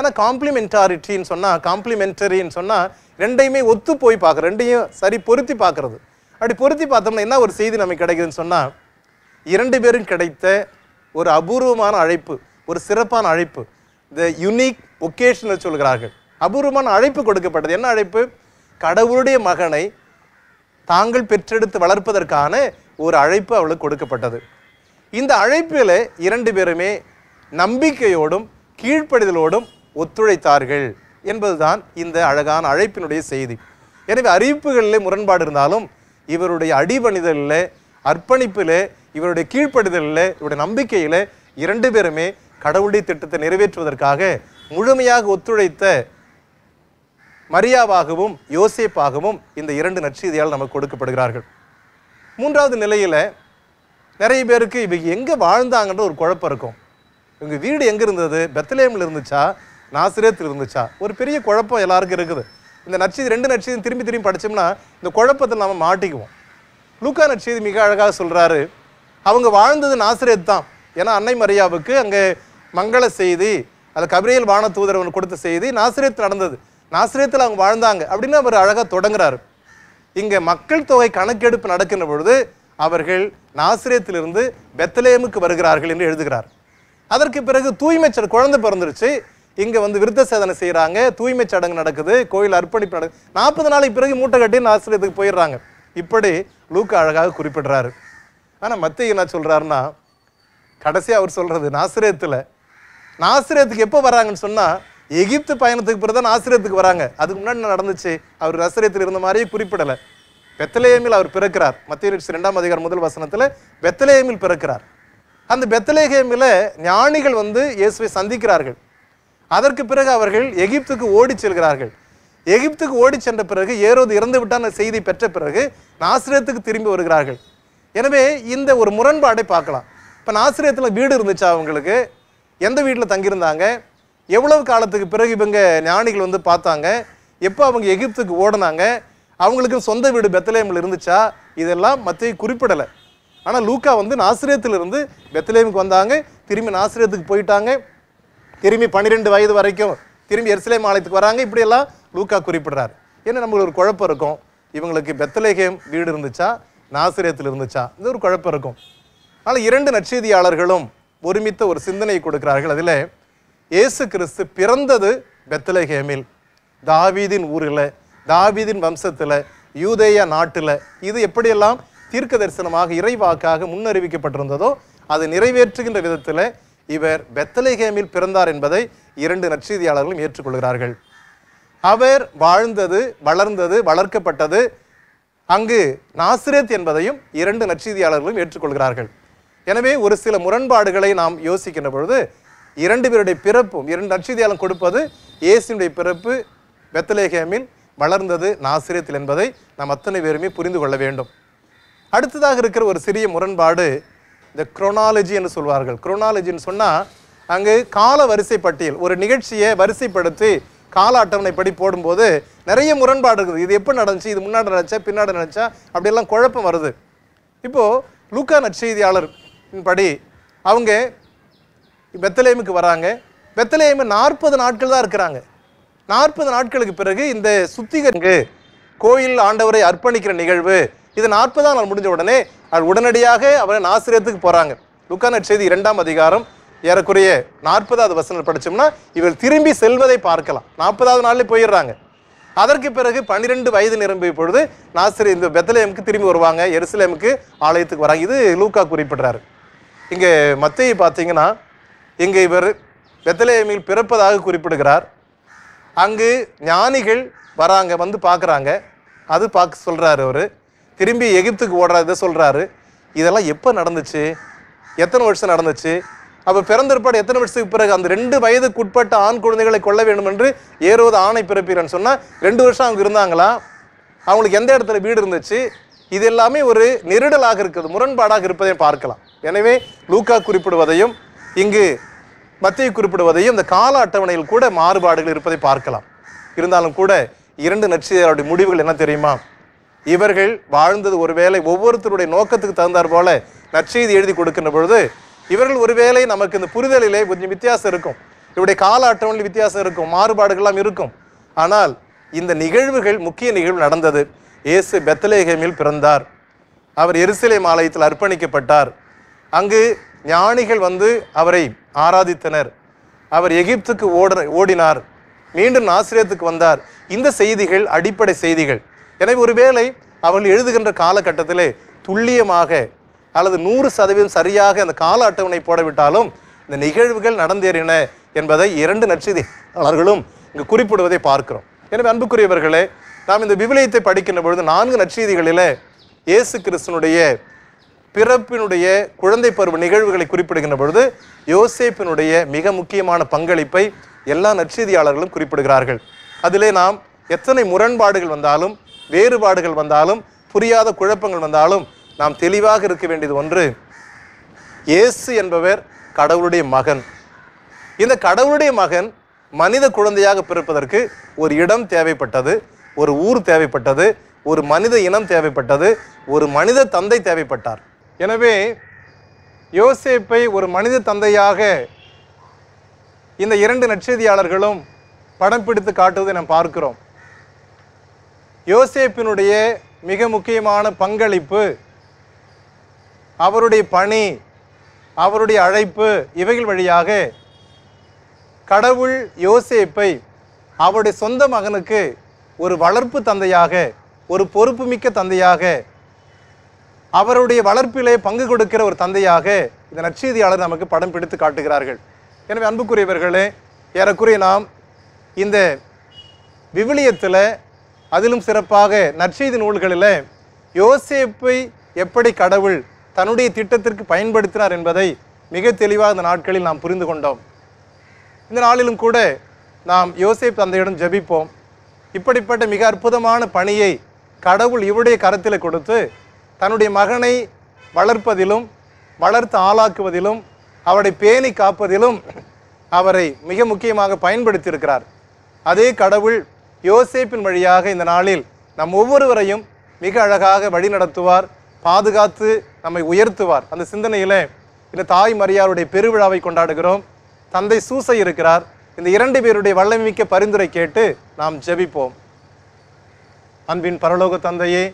ஆனால் காம்ப்ளிமெண்டாரிட்டின்னு சொன்னால் காம்ப்ளிமெண்டரின்னு சொன்னால் ரெண்டையுமே ஒத்து போய் பார்க்குற ரெண்டையும் சரி பொருத்தி பார்க்குறது அப்படி பொருத்தி பார்த்தோம்னா என்ன ஒரு செய்தி நமக்கு கிடைக்குதுன்னு சொன்னால் இரண்டு பேரும் கிடைத்த ஒரு அபூர்வமான அழைப்பு ஒரு சிறப்பான அழைப்பு த யுனிக் ஒகேஷனில் சொல்கிறார்கள் அபூர்வமான அழைப்பு கொடுக்கப்பட்டது என்ன அழைப்பு கடவுளுடைய மகனை தாங்கள் பெற்றெடுத்து வளர்ப்பதற்கான ஒரு அழைப்பு அவளுக்கு கொடுக்கப்பட்டது இந்த அழைப்பில் இரண்டு பேருமே நம்பிக்கையோடும் கீழ்ப்படிதலோடும் ஒத்துழைத்தார்கள் என்பதுதான் இந்த அழகான அழைப்பினுடைய செய்தி எனவே அறிவிப்புகளில் முரண்பாடு இருந்தாலும் இவருடைய அடிவணிதலில் அர்ப்பணிப்பில் இவருடைய கீழ்ப்படுதலில் இவருடைய நம்பிக்கையில் இரண்டு பேருமே கடவுளுடைய திட்டத்தை நிறைவேற்றுவதற்காக முழுமையாக ஒத்துழைத்த மரியாவாகவும் யோசேப்பாகவும் இந்த இரண்டு நற்செய்தியால் நமக்கு கொடுக்கப்படுகிறார்கள் மூன்றாவது நிலையில் நிறைய பேருக்கு இவங்க எங்கே வாழ்ந்தாங்கன்ற ஒரு குழப்பம் இருக்கும் இவங்க வீடு எங்கே இருந்தது பெத்தலேமில் இருந்துச்சா நாசிரியத்தில் இருந்துச்சா ஒரு பெரிய குழப்பம் எல்லாருக்கும் இருக்குது இந்த நற்செய்தி ரெண்டு நற்செய்தியும் திரும்பி திரும்பி படித்தோம்னா இந்த குழப்பத்தில் நாம் மாட்டிக்குவோம் லூக்கா நற்செய்தி மிக அழகாக சொல்கிறாரு அவங்க வாழ்ந்தது நாசிரியத் தான் ஏன்னா அன்னை மரியாவுக்கு அங்கே மங்கள செய்தி அது கபிரியல் வான தூதரவன் கொடுத்த செய்தி நாசிரியத்து நடந்தது நாசிரியத்தில் அவங்க வாழ்ந்தாங்க அப்படின்னு அவர் அழகாக தொடங்குறார் இங்கே மக்கள் தொகை கணக்கெடுப்பு நடக்கின்ற பொழுது அவர்கள் நாசிரியத்திலிருந்து பெத்தலேமுக்கு வருகிறார்கள் என்று எழுதுகிறார் அதற்கு பிறகு தூய்மைச்சர் குழந்தை பிறந்துருச்சு இங்கே வந்து விருத்த சேதனை செய்கிறாங்க தூய்மை சடங்கு நடக்குது கோயில் அர்ப்பணிப்பு நடக்குது நாற்பது நாளைக்கு பிறகு மூட்டை கட்டி நாசிரியத்துக்கு போயிடுறாங்க இப்படி லூக்க அழகாக குறிப்பிடுறாரு ஆனால் மத்திய என்ன சொல்கிறாருன்னா கடைசியாக அவர் சொல்கிறது நாசிரியத்தில் நாசிரியத்துக்கு எப்போ வராங்கன்னு சொன்னால் எகிப்து பயணத்துக்கு பிறகு தான் ஆசிரியத்துக்கு வராங்க அதுக்கு முன்னாடி என்ன நடந்துச்சு அவர் ஆசிரியத்தில் இருந்த மாதிரியே குறிப்பிடலை பெத்தலேயமில் அவர் பிறக்கிறார் மத்திய ரெண்டாம் அதிகாரம் முதல் வசனத்தில் பெத்தலேயமில் பிறக்கிறார் அந்த பெத்தலேகேமில் ஞானிகள் வந்து இயேசுவை சந்திக்கிறார்கள் அதற்கு பிறகு அவர்கள் எகிப்துக்கு ஓடி செல்கிறார்கள் எகிப்துக்கு ஓடி சென்ற பிறகு ஏரோது இறந்து விட்டான செய்தி பெற்ற பிறகு நாசிரியத்துக்கு திரும்பி வருகிறார்கள் எனவே இந்த ஒரு முரண்பாடை பார்க்கலாம் இப்போ நாசிரியத்தில் வீடு இருந்துச்சு அவங்களுக்கு எந்த வீட்டில் தங்கியிருந்தாங்க எவ்வளவு காலத்துக்கு பிறகு இவங்க ஞானிகள் வந்து பார்த்தாங்க எப்போ அவங்க எகிப்துக்கு ஓடினாங்க அவங்களுக்கு சொந்த வீடு பெத்தலேமில் இருந்துச்சா இதெல்லாம் மத்திய குறிப்பிடலை ஆனால் லூக்கா வந்து நாசிரியத்திலிருந்து பெத்தலேமுக்கு வந்தாங்க திரும்பி நாசிரியத்துக்கு போயிட்டாங்க திரும்பி பன்னிரெண்டு வயது வரைக்கும் திரும்பி எரிசிலேம் ஆலயத்துக்கு வராங்க இப்படியெல்லாம் லூக்கா குறிப்பிடுறாரு ஏன்னா நம்மளுக்கு ஒரு குழப்பம் இருக்கும் இவங்களுக்கு பெத்தலேகேம் வீடு இருந்துச்சா நாசிரியத்தில் இருந்துச்சா இது ஒரு குழப்பம் இருக்கும் ஆனால் இரண்டு நற்செய்தியாளர்களும் ஒருமித்த ஒரு சிந்தனை கொடுக்கிறார்கள் அதில் இயேசு கிறிஸ்து பிறந்தது பெத்தலகேமில் தாவீதின் ஊரில் தாவீதின் வம்சத்தில் யூதேய நாட்டில் இது எப்படியெல்லாம் தீர்க்க தரிசனமாக இறைவாக்காக முன்னறிவிக்கப்பட்டிருந்ததோ அது நிறைவேற்றுகின்ற விதத்தில் இவர் பெத்தலகேமில் பிறந்தார் என்பதை இரண்டு நற்செய்தியாளர்களும் ஏற்றுக்கொள்கிறார்கள் அவர் வாழ்ந்தது வளர்ந்தது வளர்க்கப்பட்டது அங்கு நாசிரேத் என்பதையும் இரண்டு நற்செய்தியாளர்களும் ஏற்றுக்கொள்கிறார்கள் எனவே ஒரு சில முரண்பாடுகளை நாம் யோசிக்கின்ற பொழுது இரண்டு பேருடைய பிறப்பும் இரண்டு நற்செய்தியாலும் கொடுப்பது இயேசுனுடைய பிறப்பு வெத்தலேகமில் வளர்ந்தது நாசிரியத்தில் என்பதை நாம் அத்தனை பேருமே புரிந்து கொள்ள வேண்டும் அடுத்ததாக இருக்கிற ஒரு சிறிய முரண்பாடு இந்த குரோனாலஜி என்று சொல்வார்கள் குரோனாலஜின்னு சொன்னால் அங்கு கால வரிசை பட்டியல் ஒரு நிகழ்ச்சியை வரிசைப்படுத்தி கால அட்டவணைப்படி போடும்போது நிறைய முரண்பாடு இருக்குது இது எப்போ நடந்துச்சு இது முன்னாடி நினச்சா பின்னாடி நினச்சா அப்படியெல்லாம் குழப்பம் வருது இப்போது லூக்கா நற்செய்தியாளர் படி அவங்க பெத்தலேமுக்கு வராங்க பெத்தலேமு நாற்பது நாட்கள் தான் இருக்கிறாங்க நாற்பது நாட்களுக்கு பிறகு இந்த சுத்திகரிங்கு கோயில் ஆண்டவரை அர்ப்பணிக்கிற நிகழ்வு இது நாற்பதாம் நாள் முடிஞ்ச உடனே உடனடியாக அவரை நாசிரியத்துக்கு போகிறாங்க லுக்கான செய்தி இரண்டாம் அதிகாரம் ஏறக்குறைய நாற்பதாவது வசனம் படித்தோம்னா இவர் திரும்பி செல்வதை பார்க்கலாம் நாற்பதாவது நாளில் போயிடுறாங்க அதற்கு பிறகு பன்னிரெண்டு வயது நிரம்பிய பொழுது நாசிரியர் இந்த பெத்தலேமுக்கு திரும்பி வருவாங்க எருசலேமுக்கு ஆலயத்துக்கு வராங்க இது லூக்கா குறிப்பிடுறாரு இங்கே மத்திய பார்த்தீங்கன்னா இங்கு இவர் வெத்தலேமில் பிறப்பதாக குறிப்பிடுகிறார் அங்கு ஞானிகள் வராங்க வந்து பார்க்குறாங்க அது பார்க்க சொல்கிறாரு அவர் திரும்பி எகிப்துக்கு இதை சொல்கிறாரு இதெல்லாம் எப்போ நடந்துச்சு எத்தனை வருஷம் நடந்துச்சு அப்போ பிறந்திருப்பாடு எத்தனை வருஷத்துக்கு பிறகு அந்த ரெண்டு வயதுக்கு உட்பட்ட ஆண் குழந்தைகளை கொள்ள வேண்டும் என்று ஏறுவது ஆணை பிறப்பிறேன்னு சொன்னால் ரெண்டு வருஷம் அவங்க இருந்தாங்களா அவங்களுக்கு எந்த இடத்துல வீடு இருந்துச்சு இது எல்லாமே ஒரு நெருடலாக இருக்கிறது முரண்பாடாக இருப்பதையும் பார்க்கலாம் எனவே லூக்கா குறிப்பிடுவதையும் இங்கு மத்தியை குறிப்பிடுவதையும் இந்த கால அட்டவணையில் கூட மாறுபாடுகள் இருப்பதை பார்க்கலாம் இருந்தாலும் கூட இரண்டு நட்சத்திரருடைய முடிவுகள் என்ன தெரியுமா இவர்கள் வாழ்ந்தது ஒருவேளை ஒவ்வொருத்தருடைய நோக்கத்துக்கு தகுந்தார் போல நற்செய்தி எழுதி கொடுக்கின்ற பொழுது இவர்கள் ஒருவேளை நமக்கு இந்த புரிதலிலே கொஞ்சம் வித்தியாசம் இருக்கும் இவருடைய கால அட்டவணையில் வித்தியாசம் இருக்கும் மாறுபாடுகள்லாம் இருக்கும் ஆனால் இந்த நிகழ்வுகள் முக்கிய நிகழ்வு நடந்தது இயேசு பெத்தலேகமில் பிறந்தார் அவர் எரிசிலை மாலயத்தில் அர்ப்பணிக்கப்பட்டார் அங்கு ஞானிகள் வந்து அவரை ஆராதித்தனர் அவர் எகிப்துக்கு ஓட ஓடினார் மீண்டும் ஆசிரியத்துக்கு வந்தார் இந்த செய்திகள் அடிப்படை செய்திகள் எனவே ஒருவேளை அவர்கள் எழுதுகின்ற காலகட்டத்திலே துல்லியமாக அல்லது நூறு சதவீதம் சரியாக அந்த கால அட்டவணை போடவிட்டாலும் இந்த நிகழ்வுகள் நடந்தேறின என்பதை இரண்டு நற்செய்தியாளர்களும் இங்கு குறிப்பிடுவதை பார்க்கிறோம் எனவே அன்புக்குரியவர்களே நாம் இந்த விவிலியத்தை படிக்கின்ற பொழுது நான்கு நற்செய்திகளில் இயேசு கிறிஸ்தனுடைய பிறப்பினுடைய குழந்தை பருவ நிகழ்வுகளை குறிப்பிடுகின்ற பொழுது யோசேப்பினுடைய மிக முக்கியமான பங்களிப்பை எல்லா நற்செய்தியாளர்களும் குறிப்பிடுகிறார்கள் அதிலே நாம் எத்தனை முரண்பாடுகள் வந்தாலும் வேறுபாடுகள் வந்தாலும் புரியாத குழப்பங்கள் வந்தாலும் நாம் தெளிவாக இருக்க வேண்டியது ஒன்று இயேசு என்பவர் கடவுளுடைய மகன் இந்த கடவுளுடைய மகன் மனித குழந்தையாக பிறப்பதற்கு ஒரு இடம் தேவைப்பட்டது ஒரு ஊர் தேவைப்பட்டது ஒரு மனித இனம் தேவைப்பட்டது ஒரு மனித தந்தை தேவைப்பட்டார் எனவே யோசேப்பை ஒரு மனித தந்தையாக இந்த இரண்டு நற்செய்தியாளர்களும் படம் பிடித்து காட்டுவதை நாம் பார்க்கிறோம் யோசேப்பினுடைய மிக முக்கியமான பங்களிப்பு அவருடைய பணி அவருடைய அழைப்பு இவைகள் வழியாக கடவுள் யோசேப்பை அவருடைய சொந்த மகனுக்கு ஒரு வளர்ப்பு தந்தையாக ஒரு பொறுப்புமிக்க தந்தையாக அவருடைய வளர்ப்பிலே பங்கு கொடுக்கிற ஒரு தந்தையாக இந்த நற்செய்தியாளர் நமக்கு படம் பிடித்து காட்டுகிறார்கள் எனவே அன்புக்குரியவர்களே ஏறக்குறைய நாம் இந்த விவிலியத்தில் அதிலும் சிறப்பாக நற்செய்தி நூல்களில் யோசேப்பை எப்படி கடவுள் தன்னுடைய திட்டத்திற்கு பயன்படுத்தினார் என்பதை மிக தெளிவாக இந்த நாட்களில் நாம் புரிந்து கொண்டோம் இந்த நாளிலும் கூட நாம் யோசேப் தந்தையிடம் ஜபிப்போம் இப்படிப்பட்ட மிக அற்புதமான பணியை கடவுள் இவருடைய கரத்தில் கொடுத்து தன்னுடைய மகனை வளர்ப்பதிலும் வளர்த்து ஆளாக்குவதிலும் அவரை பேணி காப்பதிலும் அவரை மிக முக்கியமாக பயன்படுத்தியிருக்கிறார் அதே கடவுள் யோசேப்பின் வழியாக இந்த நாளில் நம் ஒவ்வொருவரையும் மிக அழகாக வழி நடத்துவார் பாதுகாத்து நம்மை உயர்த்துவார் அந்த சிந்தனையில் இந்த தாய் மரியாருடைய பெருவிழாவை கொண்டாடுகிறோம் தந்தை சூசை இருக்கிறார் இந்த இரண்டு பேருடைய வல்லமிக்க பரிந்துரை கேட்டு நாம் ஜெபிப்போம் அன்பின் பரலோக தந்தையே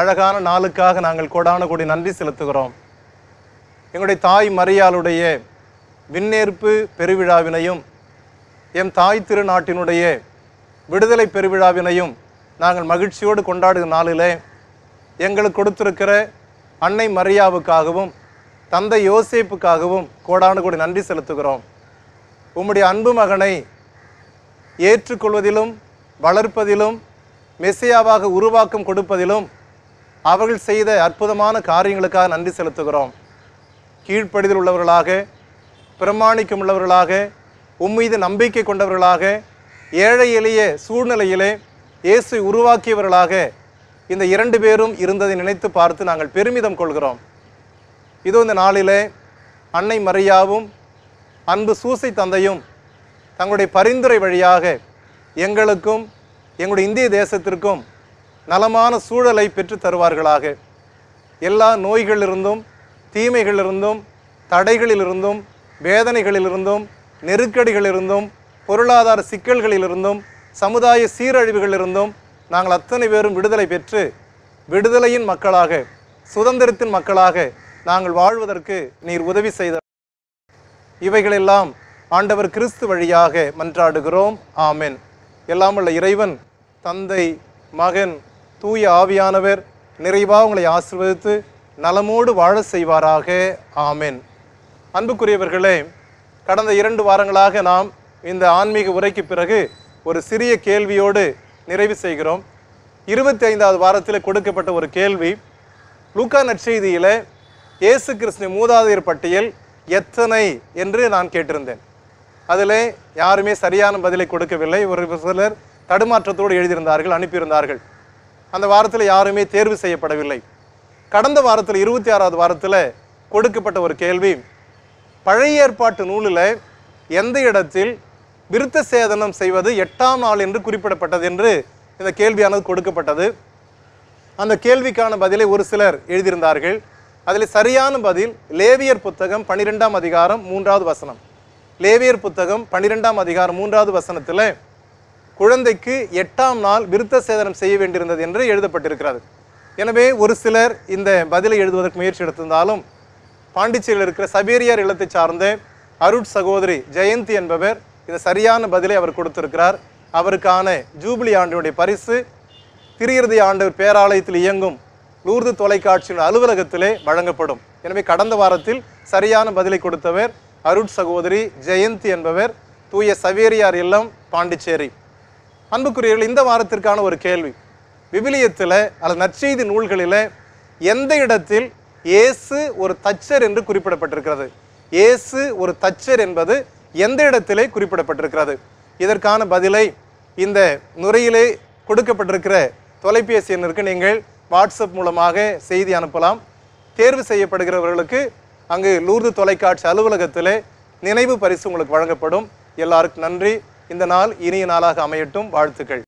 அழகான நாளுக்காக நாங்கள் கோடான கோடி நன்றி செலுத்துகிறோம் எங்களுடைய தாய் மரியாளுடைய விண்ணேற்பு பெருவிழாவினையும் எம் தாய் திருநாட்டினுடைய விடுதலை பெருவிழாவினையும் நாங்கள் மகிழ்ச்சியோடு கொண்டாடுகிற நாளிலே எங்களுக்கு கொடுத்திருக்கிற அன்னை மரியாவுக்காகவும் தந்தை யோசிப்புக்காகவும் கோடான கோடி நன்றி செலுத்துகிறோம் உம்முடைய அன்பு மகனை ஏற்றுக்கொள்வதிலும் வளர்ப்பதிலும் மெஸ்ஸியாவாக உருவாக்கம் கொடுப்பதிலும் அவர்கள் செய்த அற்புதமான காரியங்களுக்காக நன்றி செலுத்துகிறோம் கீழ்ப்படிதல் உள்ளவர்களாக பிரமாணிக்கம் உள்ளவர்களாக உம்மீது நம்பிக்கை கொண்டவர்களாக ஏழை எளிய சூழ்நிலையிலே இயேசு உருவாக்கியவர்களாக இந்த இரண்டு பேரும் இருந்ததை நினைத்து பார்த்து நாங்கள் பெருமிதம் கொள்கிறோம் இதோ இந்த நாளிலே அன்னை மரியாவும் அன்பு சூசை தந்தையும் தங்களுடைய பரிந்துரை வழியாக எங்களுக்கும் எங்களுடைய இந்திய தேசத்திற்கும் நலமான சூழலை பெற்று தருவார்களாக எல்லா நோய்களிலிருந்தும் தீமைகளிலிருந்தும் தடைகளிலிருந்தும் வேதனைகளிலிருந்தும் நெருக்கடிகளிலிருந்தும் பொருளாதார சிக்கல்களிலிருந்தும் சமுதாய சீரழிவுகளிலிருந்தும் நாங்கள் அத்தனை பேரும் விடுதலை பெற்று விடுதலையின் மக்களாக சுதந்திரத்தின் மக்களாக நாங்கள் வாழ்வதற்கு நீர் உதவி செய்த இவைகளெல்லாம் ஆண்டவர் கிறிஸ்து வழியாக மன்றாடுகிறோம் ஆமென் எல்லாமுள்ள இறைவன் தந்தை மகன் தூய ஆவியானவர் நிறைவாக உங்களை ஆசிர்வதித்து நலமோடு வாழ செய்வாராக ஆமேன் அன்புக்குரியவர்களே கடந்த இரண்டு வாரங்களாக நாம் இந்த ஆன்மீக உரைக்கு பிறகு ஒரு சிறிய கேள்வியோடு நிறைவு செய்கிறோம் இருபத்தி ஐந்தாவது வாரத்தில் கொடுக்கப்பட்ட ஒரு கேள்வி லூக்கா நற்செய்தியில் இயேசு கிருஷ்ண மூதாதையர் பட்டியல் எத்தனை என்று நான் கேட்டிருந்தேன் அதில் யாருமே சரியான பதிலை கொடுக்கவில்லை ஒரு சிலர் தடுமாற்றத்தோடு எழுதியிருந்தார்கள் அனுப்பியிருந்தார்கள் அந்த வாரத்தில் யாருமே தேர்வு செய்யப்படவில்லை கடந்த வாரத்தில் இருபத்தி ஆறாவது வாரத்தில் கொடுக்கப்பட்ட ஒரு கேள்வி பழைய ஏற்பாட்டு நூலில் எந்த இடத்தில் விருத்த சேதனம் செய்வது எட்டாம் நாள் என்று குறிப்பிடப்பட்டது என்று இந்த கேள்வியானது கொடுக்கப்பட்டது அந்த கேள்விக்கான பதிலை ஒரு சிலர் எழுதியிருந்தார்கள் அதில் சரியான பதில் லேவியர் புத்தகம் பன்னிரெண்டாம் அதிகாரம் மூன்றாவது வசனம் லேவியர் புத்தகம் பன்னிரெண்டாம் அதிகாரம் மூன்றாவது வசனத்தில் குழந்தைக்கு எட்டாம் நாள் விருத்த சேதனம் செய்ய வேண்டியிருந்தது என்று எழுதப்பட்டிருக்கிறது எனவே ஒரு சிலர் இந்த பதிலை எழுதுவதற்கு முயற்சி எடுத்திருந்தாலும் பாண்டிச்சேரியில் இருக்கிற சபேரியார் இல்லத்தை சார்ந்த அருட் சகோதரி ஜெயந்தி என்பவர் இந்த சரியான பதிலை அவர் கொடுத்திருக்கிறார் அவருக்கான ஜூப்ளி ஆண்டினுடைய பரிசு திருயிறுதி ஆண்டு பேராலயத்தில் இயங்கும் லூர்து தொலைக்காட்சியின் அலுவலகத்திலே வழங்கப்படும் எனவே கடந்த வாரத்தில் சரியான பதிலை கொடுத்தவர் அருட் சகோதரி ஜெயந்தி என்பவர் தூய சவேரியார் இல்லம் பாண்டிச்சேரி அன்புக்குரியவர்கள் இந்த வாரத்திற்கான ஒரு கேள்வி விவிலியத்தில் அல்லது நற்செய்தி நூல்களில் எந்த இடத்தில் ஏசு ஒரு தச்சர் என்று குறிப்பிடப்பட்டிருக்கிறது ஏசு ஒரு தச்சர் என்பது எந்த இடத்திலே குறிப்பிடப்பட்டிருக்கிறது இதற்கான பதிலை இந்த நுரையிலே கொடுக்கப்பட்டிருக்கிற தொலைபேசி எண்ணிற்கு நீங்கள் வாட்ஸ்அப் மூலமாக செய்தி அனுப்பலாம் தேர்வு செய்யப்படுகிறவர்களுக்கு அங்கு லூர்து தொலைக்காட்சி அலுவலகத்தில் நினைவு பரிசு உங்களுக்கு வழங்கப்படும் எல்லாருக்கும் நன்றி இந்த நாள் இனிய நாளாக அமையட்டும் வாழ்த்துக்கள்